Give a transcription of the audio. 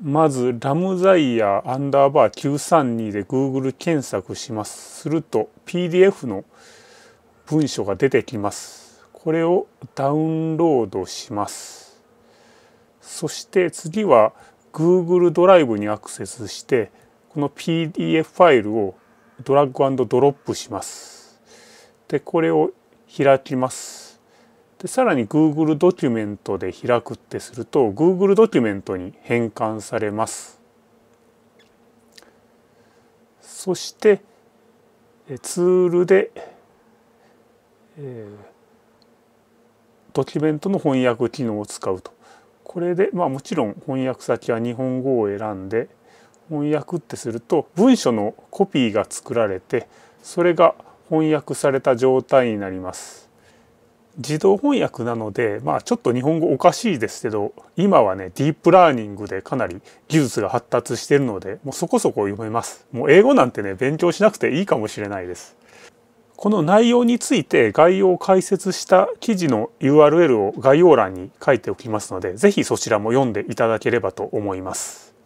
まずラムザイヤーアンダーバー932で Google 検索します。すると PDF の文章が出てきます。これをダウンロードします。そして次は Google ドライブにアクセスしてこの PDF ファイルをドラッグドロップします。で、これを開きます。でさらに Google ドキュメントで開くってすると Google ドキュメントに変換されますそしてツールで、えー、ドキュメントの翻訳機能を使うとこれでまあもちろん翻訳先は日本語を選んで翻訳ってすると文書のコピーが作られてそれが翻訳された状態になります。自動翻訳なので、まあ、ちょっと日本語おかしいですけど今はねディープラーニングでかなり技術が発達してるのでもうそこそこ読めますもう英語なんてね勉強しなくていいかもしれないですこの内容について概要を解説した記事の URL を概要欄に書いておきますので是非そちらも読んでいただければと思います